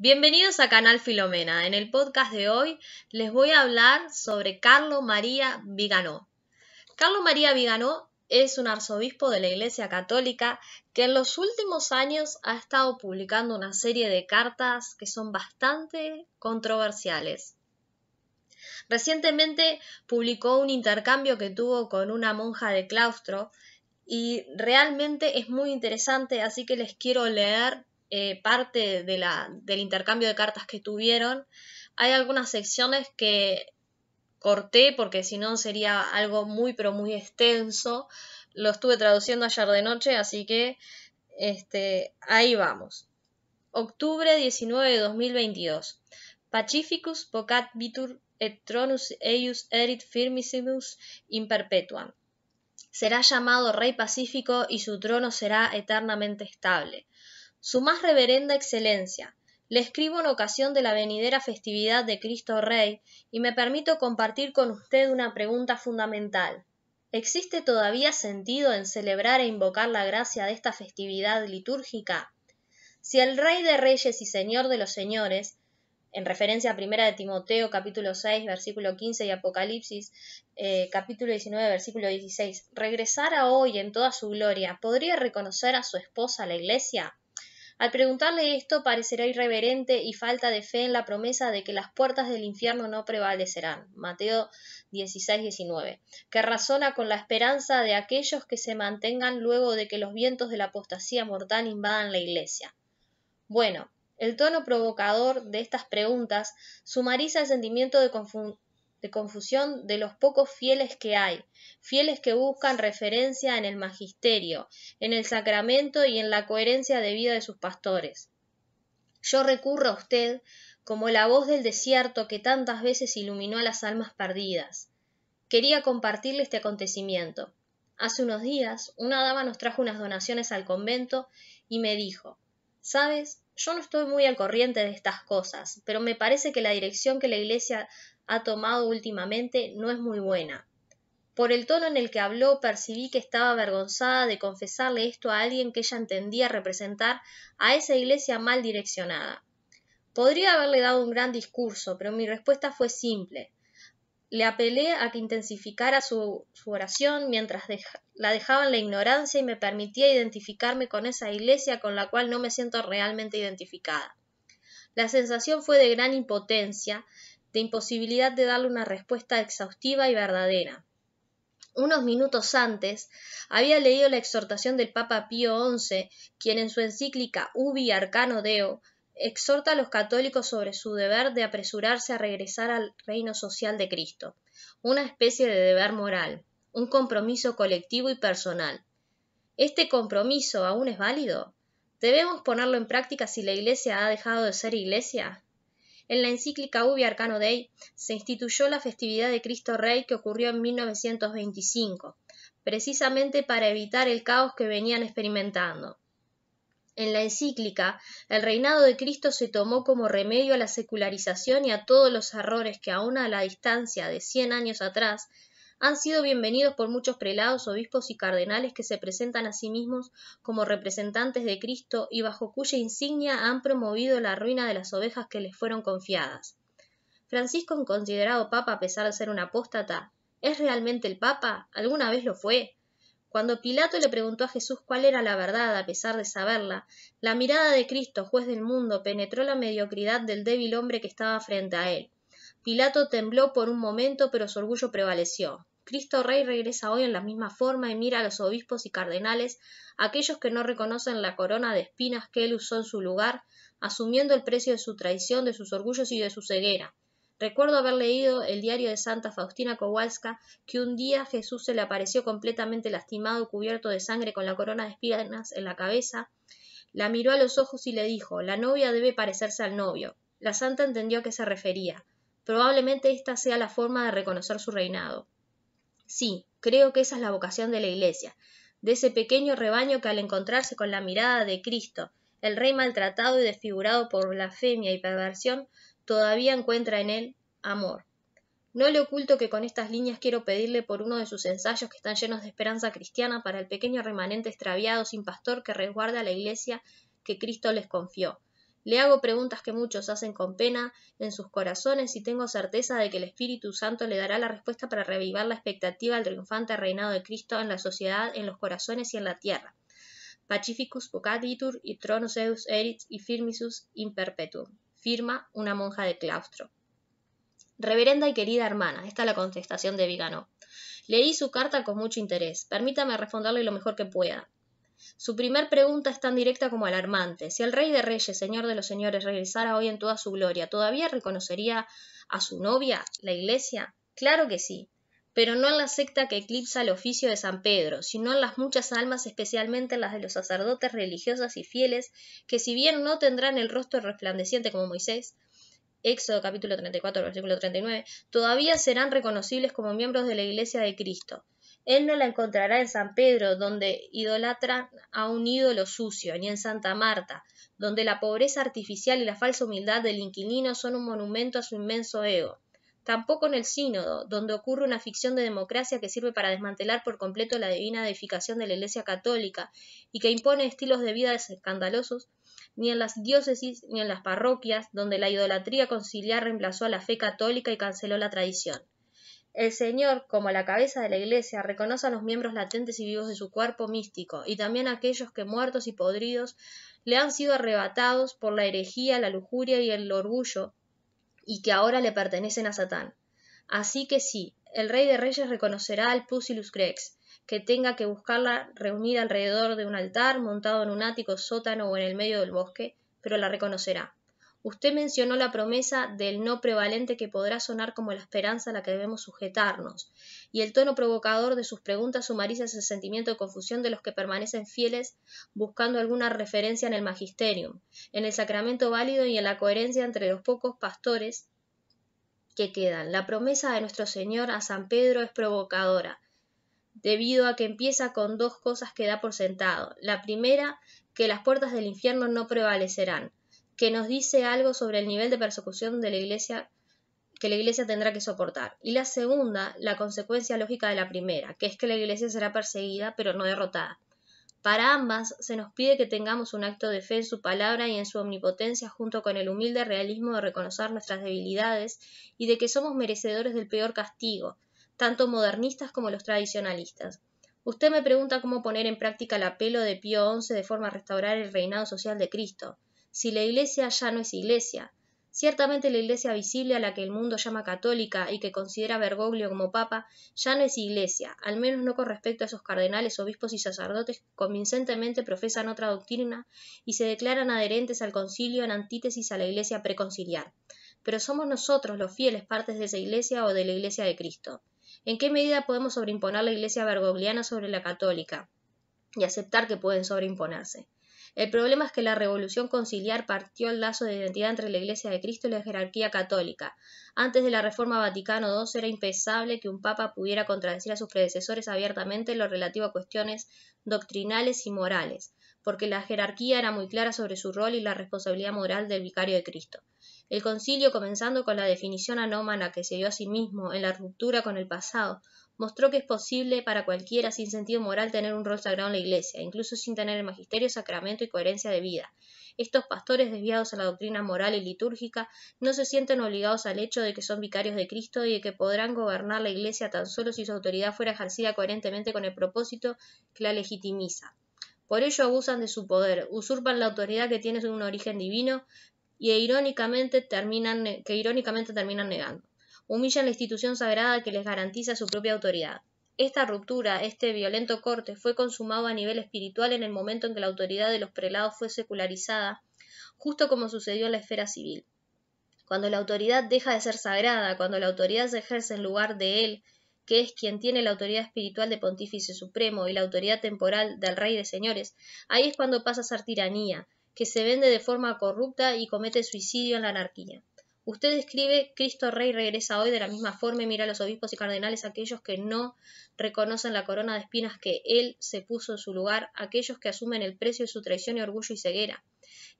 Bienvenidos a Canal Filomena. En el podcast de hoy les voy a hablar sobre Carlo María Viganó. Carlo María Viganó es un arzobispo de la Iglesia Católica que en los últimos años ha estado publicando una serie de cartas que son bastante controversiales. Recientemente publicó un intercambio que tuvo con una monja de claustro y realmente es muy interesante, así que les quiero leer eh, parte de la, del intercambio de cartas que tuvieron, hay algunas secciones que corté porque si no sería algo muy pero muy extenso. Lo estuve traduciendo ayer de noche, así que este, ahí vamos. Octubre 19 de 2022. Pacificus vocat vitur et tronus eius erit firmissimus in Será llamado Rey Pacífico y su trono será eternamente estable. Su más reverenda excelencia, le escribo en ocasión de la venidera festividad de Cristo Rey y me permito compartir con usted una pregunta fundamental. ¿Existe todavía sentido en celebrar e invocar la gracia de esta festividad litúrgica? Si el Rey de Reyes y Señor de los Señores, en referencia a Primera de Timoteo capítulo 6 versículo 15 y Apocalipsis eh, capítulo 19 versículo 16, regresara hoy en toda su gloria, ¿podría reconocer a su esposa la iglesia? Al preguntarle esto parecerá irreverente y falta de fe en la promesa de que las puertas del infierno no prevalecerán. Mateo 16-19, que razona con la esperanza de aquellos que se mantengan luego de que los vientos de la apostasía mortal invadan la iglesia. Bueno, el tono provocador de estas preguntas sumariza el sentimiento de, de confusión de los pocos fieles que hay, fieles que buscan referencia en el magisterio, en el sacramento y en la coherencia de vida de sus pastores. Yo recurro a usted como la voz del desierto que tantas veces iluminó a las almas perdidas. Quería compartirle este acontecimiento. Hace unos días una dama nos trajo unas donaciones al convento y me dijo Sabes, yo no estoy muy al corriente de estas cosas, pero me parece que la dirección que la Iglesia ha tomado últimamente no es muy buena. Por el tono en el que habló percibí que estaba avergonzada de confesarle esto a alguien que ella entendía representar a esa iglesia mal direccionada. Podría haberle dado un gran discurso, pero mi respuesta fue simple. Le apelé a que intensificara su, oración mientras la dejaba en la ignorancia y me permitía identificarme con esa iglesia con la cual no me siento realmente identificada. La sensación fue de gran impotencia imposibilidad de darle una respuesta exhaustiva y verdadera. Unos minutos antes había leído la exhortación del Papa Pío XI, quien en su encíclica Ubi Arcano Deo exhorta a los católicos sobre su deber de apresurarse a regresar al reino social de Cristo, una especie de deber moral, un compromiso colectivo y personal. ¿Este compromiso aún es válido? ¿Debemos ponerlo en práctica si la Iglesia ha dejado de ser Iglesia? En la encíclica Ubi Arcano Dei se instituyó la festividad de Cristo Rey que ocurrió en 1925, precisamente para evitar el caos que venían experimentando. En la encíclica, el reinado de Cristo se tomó como remedio a la secularización y a todos los errores que aún a la distancia de cien años atrás han sido bienvenidos por muchos prelados, obispos y cardenales que se presentan a sí mismos como representantes de Cristo y bajo cuya insignia han promovido la ruina de las ovejas que les fueron confiadas. Francisco, considerado papa a pesar de ser un apóstata, ¿es realmente el papa? ¿Alguna vez lo fue? Cuando Pilato le preguntó a Jesús cuál era la verdad, a pesar de saberla, la mirada de Cristo, juez del mundo, penetró la mediocridad del débil hombre que estaba frente a él. Pilato tembló por un momento, pero su orgullo prevaleció. Cristo Rey regresa hoy en la misma forma y mira a los obispos y cardenales, aquellos que no reconocen la corona de espinas que él usó en su lugar, asumiendo el precio de su traición, de sus orgullos y de su ceguera. Recuerdo haber leído el diario de Santa Faustina Kowalska que un día Jesús se le apareció completamente lastimado, y cubierto de sangre con la corona de espinas en la cabeza, la miró a los ojos y le dijo La novia debe parecerse al novio. La santa entendió a qué se refería. Probablemente esta sea la forma de reconocer su reinado. Sí, creo que esa es la vocación de la Iglesia, de ese pequeño rebaño que al encontrarse con la mirada de Cristo, el rey maltratado y desfigurado por blasfemia y perversión, todavía encuentra en él amor. No le oculto que con estas líneas quiero pedirle por uno de sus ensayos que están llenos de esperanza cristiana para el pequeño remanente extraviado sin pastor que resguarda la iglesia que Cristo les confió, le hago preguntas que muchos hacen con pena en sus corazones y tengo certeza de que el Espíritu Santo le dará la respuesta para revivar la expectativa del triunfante reinado de Cristo en la sociedad, en los corazones y en la tierra. Pacificus vocatitur y eus erit y firmisus in Firma una monja de claustro. Reverenda y querida hermana, esta es la contestación de Viganó. Leí su carta con mucho interés. Permítame responderle lo mejor que pueda. Su primer pregunta es tan directa como alarmante. Si el rey de reyes, señor de los señores, regresara hoy en toda su gloria, ¿todavía reconocería a su novia, la iglesia? Claro que sí, pero no en la secta que eclipsa el oficio de San Pedro, sino en las muchas almas, especialmente las de los sacerdotes religiosas y fieles, que si bien no tendrán el rostro resplandeciente como Moisés, Éxodo capítulo 34, versículo 39, todavía serán reconocibles como miembros de la Iglesia de Cristo. Él no la encontrará en San Pedro, donde idolatra a un ídolo sucio, ni en Santa Marta, donde la pobreza artificial y la falsa humildad del inquilino son un monumento a su inmenso ego. Tampoco en el sínodo, donde ocurre una ficción de democracia que sirve para desmantelar por completo la divina edificación de la Iglesia católica y que impone estilos de vida escandalosos, ni en las diócesis ni en las parroquias, donde la idolatría conciliar reemplazó a la fe católica y canceló la tradición. El Señor, como la cabeza de la Iglesia, reconoce a los miembros latentes y vivos de su cuerpo místico, y también a aquellos que muertos y podridos le han sido arrebatados por la herejía, la lujuria y el orgullo, y que ahora le pertenecen a Satán. Así que sí, el Rey de Reyes reconocerá al Pusilus Grex, que tenga que buscarla reunida alrededor de un altar, montado en un ático, sótano o en el medio del bosque, pero la reconocerá. Usted mencionó la promesa del no prevalente que podrá sonar como la esperanza a la que debemos sujetarnos, y el tono provocador de sus preguntas sumariza ese sentimiento de confusión de los que permanecen fieles buscando alguna referencia en el magisterium, en el sacramento válido y en la coherencia entre los pocos pastores que quedan. La promesa de nuestro Señor a San Pedro es provocadora, debido a que empieza con dos cosas que da por sentado. La primera, que las puertas del infierno no prevalecerán, que nos dice algo sobre el nivel de persecución de la Iglesia que la Iglesia tendrá que soportar. Y la segunda, la consecuencia lógica de la primera, que es que la Iglesia será perseguida pero no derrotada. Para ambas se nos pide que tengamos un acto de fe en su palabra y en su omnipotencia junto con el humilde realismo de reconocer nuestras debilidades y de que somos merecedores del peor castigo, tanto modernistas como los tradicionalistas. Usted me pregunta cómo poner en práctica el apelo de Pío XI de forma a restaurar el reinado social de Cristo si la Iglesia ya no es Iglesia. Ciertamente la Iglesia visible a la que el mundo llama católica y que considera a Bergoglio como papa ya no es Iglesia, al menos no con respecto a esos cardenales, obispos y sacerdotes que convincentemente profesan otra doctrina y se declaran adherentes al concilio en antítesis a la Iglesia preconciliar. Pero somos nosotros los fieles partes de esa Iglesia o de la Iglesia de Cristo. ¿En qué medida podemos sobreimponer la Iglesia bergogliana sobre la católica y aceptar que pueden sobreimponerse? El problema es que la revolución conciliar partió el lazo de identidad entre la Iglesia de Cristo y la jerarquía católica. Antes de la Reforma Vaticano II era impensable que un papa pudiera contradecir a sus predecesores abiertamente en lo relativo a cuestiones doctrinales y morales, porque la jerarquía era muy clara sobre su rol y la responsabilidad moral del vicario de Cristo. El concilio, comenzando con la definición anómana que se dio a sí mismo en la ruptura con el pasado, mostró que es posible para cualquiera sin sentido moral tener un rol sagrado en la Iglesia, incluso sin tener el magisterio, sacramento y coherencia de vida. Estos pastores desviados a la doctrina moral y litúrgica no se sienten obligados al hecho de que son vicarios de Cristo y de que podrán gobernar la Iglesia tan solo si su autoridad fuera ejercida coherentemente con el propósito que la legitimiza. Por ello abusan de su poder, usurpan la autoridad que tiene un origen divino, y irónicamente terminan, que irónicamente terminan negando. Humillan la institución sagrada que les garantiza su propia autoridad. Esta ruptura, este violento corte, fue consumado a nivel espiritual en el momento en que la autoridad de los prelados fue secularizada, justo como sucedió en la esfera civil. Cuando la autoridad deja de ser sagrada, cuando la autoridad se ejerce en lugar de él, que es quien tiene la autoridad espiritual de Pontífice Supremo y la autoridad temporal del Rey de Señores, ahí es cuando pasa a ser tiranía, que se vende de forma corrupta y comete suicidio en la anarquía. Usted escribe Cristo Rey regresa hoy de la misma forma y mira a los obispos y cardenales, aquellos que no reconocen la corona de espinas que él se puso en su lugar, aquellos que asumen el precio de su traición y orgullo y ceguera.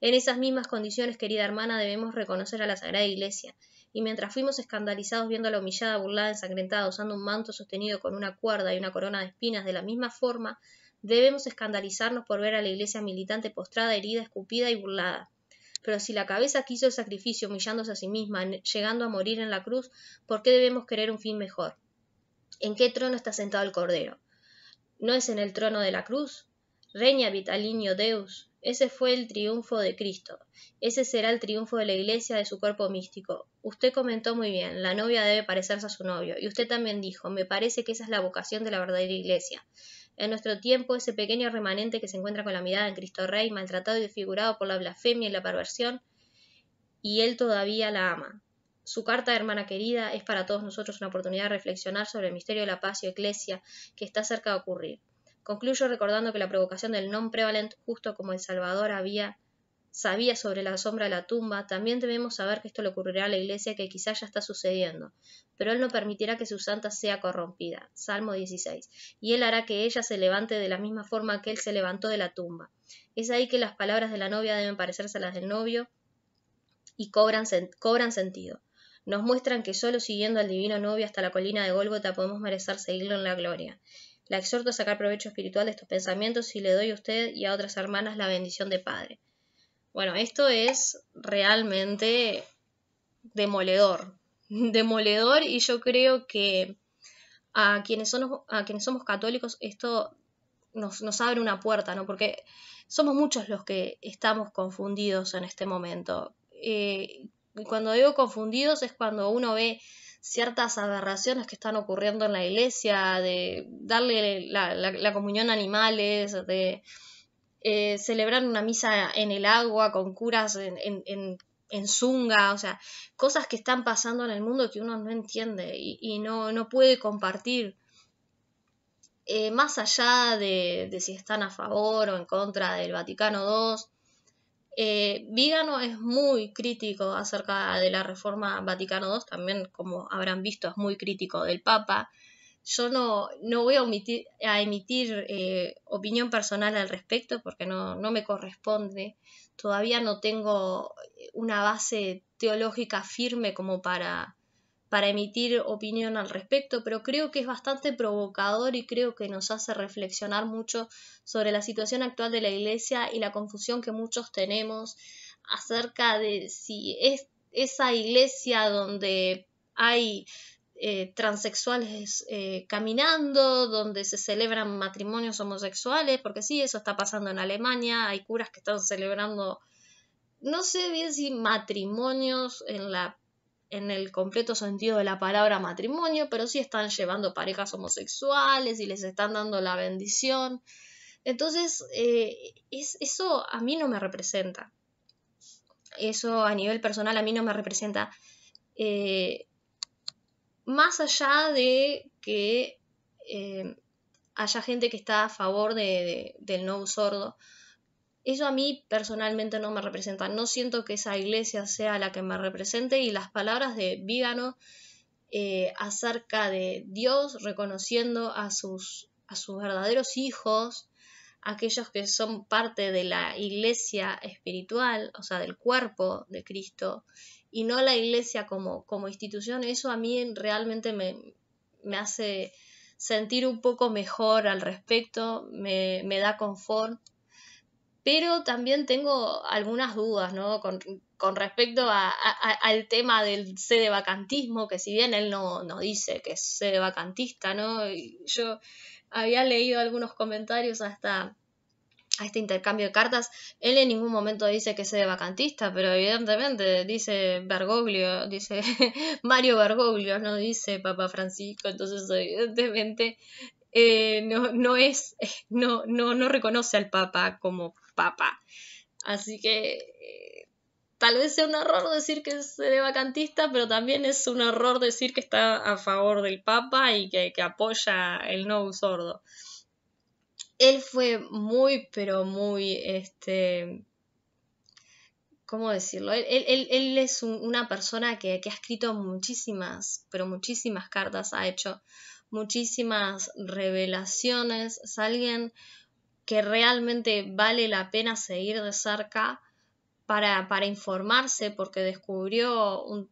En esas mismas condiciones, querida hermana, debemos reconocer a la Sagrada Iglesia. Y mientras fuimos escandalizados viendo a la humillada, burlada, ensangrentada, usando un manto sostenido con una cuerda y una corona de espinas de la misma forma, Debemos escandalizarnos por ver a la iglesia militante postrada, herida, escupida y burlada. Pero si la cabeza quiso el sacrificio humillándose a sí misma, llegando a morir en la cruz, ¿por qué debemos querer un fin mejor? ¿En qué trono está sentado el Cordero? ¿No es en el trono de la cruz? Reña vitalinio Deus. Ese fue el triunfo de Cristo. Ese será el triunfo de la Iglesia de su cuerpo místico. Usted comentó muy bien, la novia debe parecerse a su novio. Y usted también dijo, me parece que esa es la vocación de la verdadera Iglesia. En nuestro tiempo, ese pequeño remanente que se encuentra con la mirada en Cristo Rey, maltratado y desfigurado por la blasfemia y la perversión, y Él todavía la ama. Su carta, hermana querida, es para todos nosotros una oportunidad de reflexionar sobre el misterio de la paz y eclesia que está cerca de ocurrir. Concluyo recordando que la provocación del non-prevalent, justo como el Salvador había sabía sobre la sombra de la tumba, también debemos saber que esto le ocurrirá a la iglesia que quizás ya está sucediendo, pero él no permitirá que su santa sea corrompida. Salmo 16. Y él hará que ella se levante de la misma forma que él se levantó de la tumba. Es ahí que las palabras de la novia deben parecerse a las del novio y cobran, sentido. Nos muestran que solo siguiendo al divino novio hasta la colina de Gólgota podemos merecer seguirlo en la gloria. La exhorto a sacar provecho espiritual de estos pensamientos y le doy a usted y a otras hermanas la bendición de Padre. Bueno, esto es realmente demoledor. Demoledor y yo creo que a quienes, a quienes somos católicos esto nos, abre una puerta, ¿no? Porque somos muchos los que estamos confundidos en este momento. Eh, cuando digo confundidos es cuando uno ve ciertas aberraciones que están ocurriendo en la iglesia, de darle la, la comunión a animales, de eh, celebrar una misa en el agua con curas en, en, zunga, o sea, cosas que están pasando en el mundo que uno no entiende y, no, no puede compartir. Eh, más allá de, si están a favor o en contra del Vaticano II, eh, Vígano es muy crítico acerca de la reforma Vaticano II, también como habrán visto es muy crítico del Papa, yo no, voy a, a emitir eh, opinión personal al respecto porque no, me corresponde. Todavía no tengo una base teológica firme como para, para emitir opinión al respecto, pero creo que es bastante provocador y creo que nos hace reflexionar mucho sobre la situación actual de la Iglesia y la confusión que muchos tenemos acerca de si es esa iglesia donde hay eh, transexuales eh, caminando, donde se celebran matrimonios homosexuales, porque sí, eso está pasando en Alemania, hay curas que están celebrando, no sé bien si matrimonios en, la, en el completo sentido de la palabra matrimonio, pero sí están llevando parejas homosexuales y les están dando la bendición. Entonces, eh, eso a mí no me representa. Eso a nivel personal a mí no me representa más allá de que eh, haya gente que está a favor del no sordo. Eso a mí personalmente no me representa. No siento que esa iglesia sea la que me represente y las palabras de Vígano eh, acerca de Dios reconociendo a sus, a sus verdaderos hijos, aquellos que son parte de la iglesia espiritual, o sea, del cuerpo de Cristo, y no la iglesia como, como institución, eso a mí realmente me, hace sentir un poco mejor al respecto, me, da confort, pero también tengo algunas dudas ¿no? con, respecto al tema del sede vacantismo, que si bien él no, no dice que es sede vacantista, ¿no? yo había leído algunos comentarios hasta a este intercambio de cartas. Él en ningún momento dice que sea vacantista, pero evidentemente dice Bergoglio, dice Mario Bergoglio, no dice Papa Francisco, entonces evidentemente eh, no, no es, no, no, no reconoce al Papa como Papa. Así que eh, tal vez sea un error decir que es de vacantista, pero también es un error decir que está a favor del Papa y que, que apoya el no sordo él fue muy, pero muy, este, ¿cómo decirlo? Él, es una persona que, ha escrito muchísimas, pero muchísimas cartas, ha hecho muchísimas revelaciones, es alguien que realmente vale la pena seguir de cerca para, informarse porque descubrió un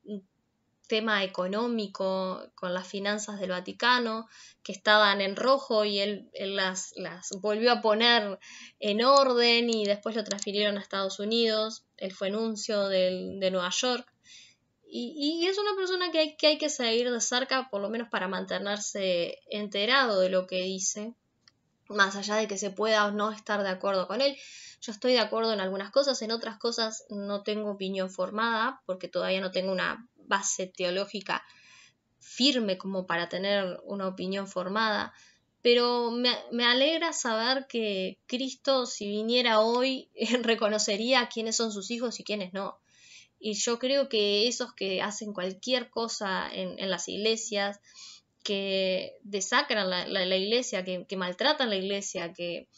tema económico con las finanzas del Vaticano, que estaban en rojo y él, las, volvió a poner en orden y después lo transfirieron a Estados Unidos, él fue anuncio de Nueva York. Y, es una persona que hay, que hay que seguir de cerca, por lo menos para mantenerse enterado de lo que dice, más allá de que se pueda o no estar de acuerdo con él. Yo estoy de acuerdo en algunas cosas, en otras cosas no tengo opinión formada porque todavía no tengo una base teológica firme como para tener una opinión formada, pero me, alegra saber que Cristo, si viniera hoy, reconocería quiénes son sus hijos y quiénes no. Y yo creo que esos que hacen cualquier cosa en, las iglesias, que desacran la, iglesia, que, maltratan la iglesia, que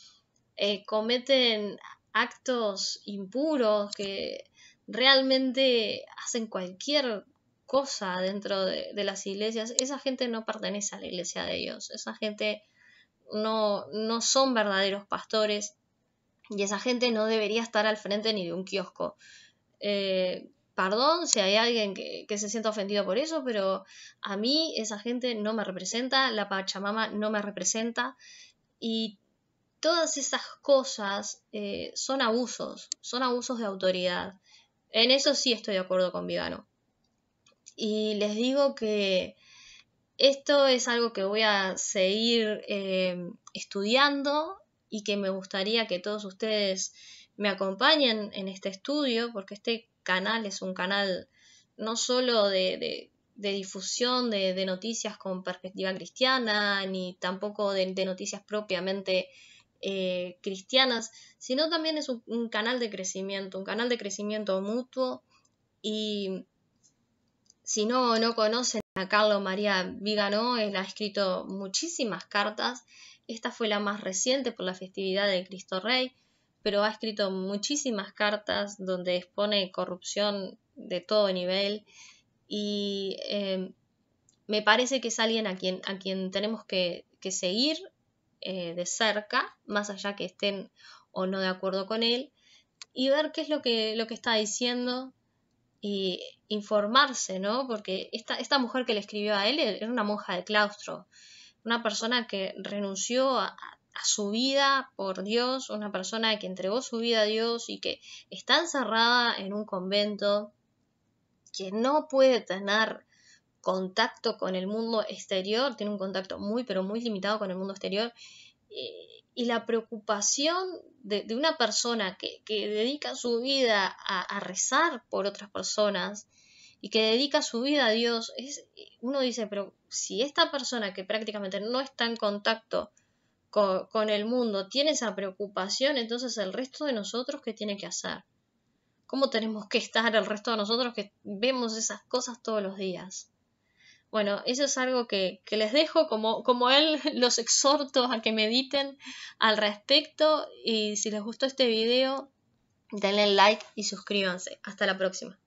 eh, cometen actos impuros, que realmente hacen cualquier cosa dentro de, las iglesias, esa gente no pertenece a la iglesia de Dios, esa gente no, no son verdaderos pastores y esa gente no debería estar al frente ni de un kiosco. Eh, perdón si hay alguien que, se sienta ofendido por eso, pero a mí esa gente no me representa, la Pachamama no me representa y todas esas cosas eh, son abusos, son abusos de autoridad. En eso sí estoy de acuerdo con Vivano y les digo que esto es algo que voy a seguir eh, estudiando y que me gustaría que todos ustedes me acompañen en este estudio, porque este canal es un canal no solo de, difusión de, noticias con perspectiva cristiana, ni tampoco de, noticias propiamente eh, cristianas, sino también es un canal de crecimiento, un canal de crecimiento mutuo y si no no conocen a Carlos María Vigano, él ha escrito muchísimas cartas. Esta fue la más reciente por la festividad de Cristo Rey, pero ha escrito muchísimas cartas donde expone corrupción de todo nivel y em, me parece que es alguien a quien, a quien tenemos que, seguir eh, de cerca, más allá que estén o no de acuerdo con él, y ver qué es lo que, lo que está diciendo, y informarse, ¿no? Porque esta, esta mujer que le escribió a él era una monja de claustro, una persona que renunció a, su vida por Dios, una persona que entregó su vida a Dios y que está encerrada en un convento, que no puede tener contacto con el mundo exterior, tiene un contacto muy pero muy limitado con el mundo exterior. Eh, y la preocupación de, una persona que, dedica su vida a, rezar por otras personas y que dedica su vida a Dios, es, uno dice, pero si esta persona que prácticamente no está en contacto con, con el mundo tiene esa preocupación, entonces el resto de nosotros, ¿qué tiene que hacer? ¿Cómo tenemos que estar el resto de nosotros que vemos esas cosas todos los días? Bueno, eso es algo que, les dejo, como, como él los exhorto a que mediten al respecto y si les gustó este video, denle like y suscríbanse. Hasta la próxima.